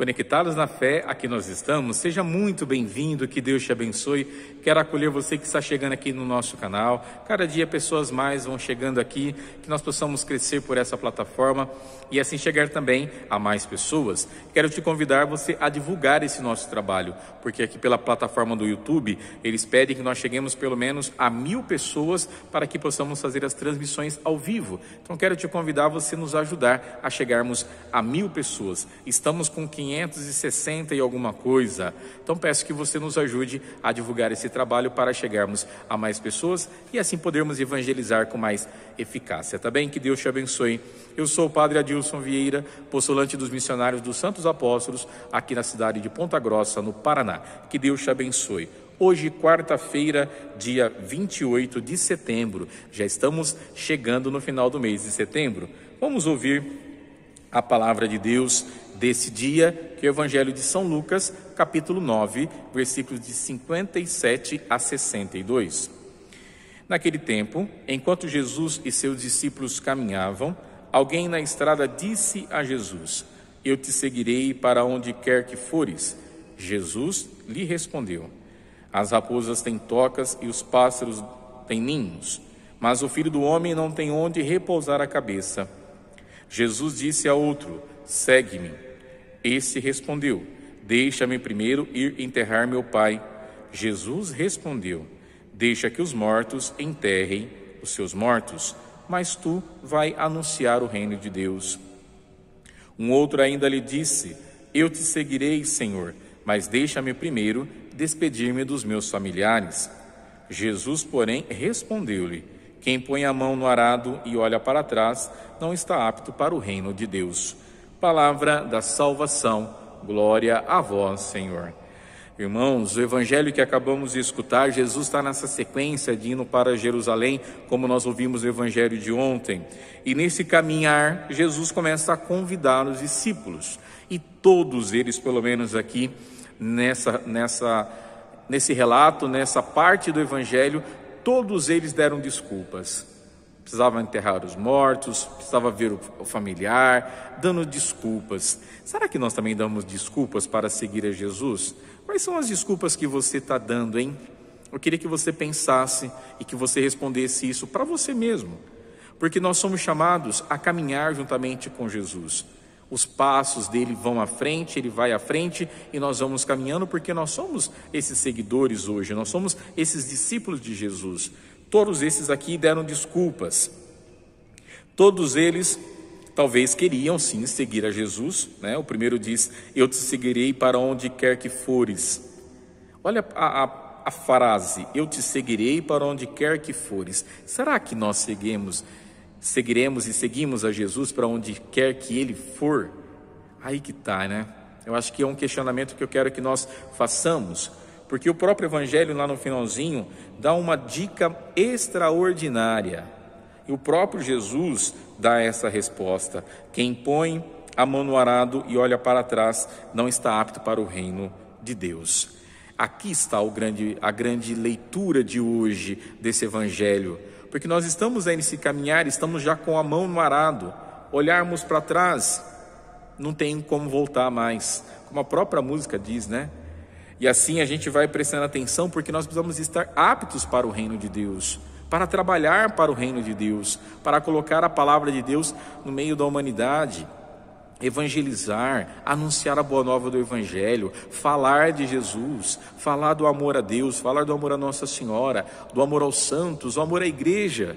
Conectados na fé aqui nós estamos. Seja muito bem-vindo, que Deus te abençoe. Quero acolher você que está chegando aqui no nosso canal. Cada dia pessoas mais vão chegando aqui, que nós possamos crescer por essa plataforma e assim chegar também a mais pessoas. Quero te convidar você a divulgar esse nosso trabalho, porque aqui pela plataforma do YouTube eles pedem que nós cheguemos pelo menos a mil pessoas para que possamos fazer as transmissões ao vivo. Então quero te convidar você nos ajudar a chegarmos a mil pessoas. Estamos com 500 560 e alguma coisa. Então peço que você nos ajude a divulgar esse trabalho para chegarmos a mais pessoas e assim podermos evangelizar com mais eficácia, tá bem? Que Deus te abençoe. Eu sou o Padre Adilson Vieira, postulante dos missionários dos Santos Apóstolos, aqui na cidade de Ponta Grossa, no Paraná. Que Deus te abençoe. Hoje, quarta-feira, dia 28 de setembro, já estamos chegando no final do mês de setembro. Vamos ouvir a palavra de Deus desse dia, que é o Evangelho de São Lucas, capítulo 9, versículos de 57 a 62. Naquele tempo, enquanto Jesus e seus discípulos caminhavam, alguém na estrada disse a Jesus: Eu te seguirei para onde quer que fores. Jesus lhe respondeu: As raposas têm tocas e os pássaros têm ninhos, mas o filho do homem não tem onde repousar a cabeça. Jesus disse a outro: Segue-me. Esse respondeu: Deixa-me primeiro ir enterrar meu pai. Jesus respondeu: Deixa que os mortos enterrem os seus mortos, mas tu vai anunciar o reino de Deus. Um outro ainda lhe disse: Eu te seguirei, Senhor, mas deixa-me primeiro despedir-me dos meus familiares. Jesus, porém, respondeu-lhe: Quem põe a mão no arado e olha para trás não está apto para o reino de Deus. Palavra da salvação. Glória a vós, Senhor. Irmãos, o evangelho que acabamos de escutar, Jesus está nessa sequência de indo para Jerusalém, como nós ouvimos o evangelho de ontem. E nesse caminhar, Jesus começa a convidar os discípulos. E todos eles, pelo menos aqui nessa, nessa, nesse relato, nessa parte do evangelho, todos eles deram desculpas precisava enterrar os mortos, precisava ver o familiar, dando desculpas. Será que nós também damos desculpas para seguir a Jesus? Quais são as desculpas que você está dando, hein? Eu queria que você pensasse e que você respondesse isso para você mesmo, porque nós somos chamados a caminhar juntamente com Jesus. Os passos dele vão à frente, ele vai à frente e nós vamos caminhando porque nós somos esses seguidores hoje, nós somos esses discípulos de Jesus. Todos esses aqui deram desculpas. Todos eles talvez queriam sim seguir a Jesus. Né? O primeiro diz: Eu te seguirei para onde quer que fores. Olha a, a, a frase: Eu te seguirei para onde quer que fores. Será que nós seguimos, seguiremos e seguimos a Jesus para onde quer que ele for? Aí que está, né? Eu acho que é um questionamento que eu quero que nós façamos porque o próprio Evangelho, lá no finalzinho, dá uma dica extraordinária. E o próprio Jesus dá essa resposta: quem põe a mão no arado e olha para trás não está apto para o reino de Deus. Aqui está grande, a grande leitura de hoje desse Evangelho, porque nós estamos aí nesse caminhar, estamos já com a mão no arado, olharmos para trás, não tem como voltar mais, como a própria música diz, né? E assim a gente vai prestando atenção porque nós precisamos estar aptos para o reino de Deus, para trabalhar para o reino de Deus, para colocar a palavra de Deus no meio da humanidade. Evangelizar, anunciar a boa nova do Evangelho, falar de Jesus, falar do amor a Deus, falar do amor a Nossa Senhora, do amor aos santos, do amor à igreja.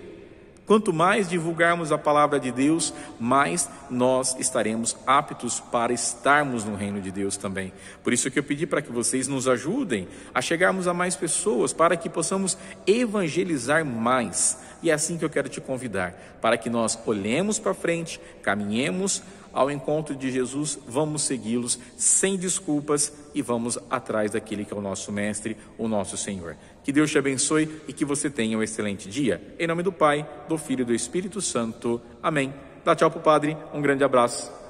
Quanto mais divulgarmos a palavra de Deus, mais nós estaremos aptos para estarmos no reino de Deus também. Por isso que eu pedi para que vocês nos ajudem a chegarmos a mais pessoas, para que possamos evangelizar mais. E é assim que eu quero te convidar, para que nós olhemos para frente, caminhemos ao encontro de Jesus, vamos segui-los sem desculpas e vamos atrás daquele que é o nosso Mestre, o nosso Senhor. Que Deus te abençoe e que você tenha um excelente dia. Em nome do Pai, do Filho e do Espírito Santo. Amém. Dá tchau para o Padre, um grande abraço.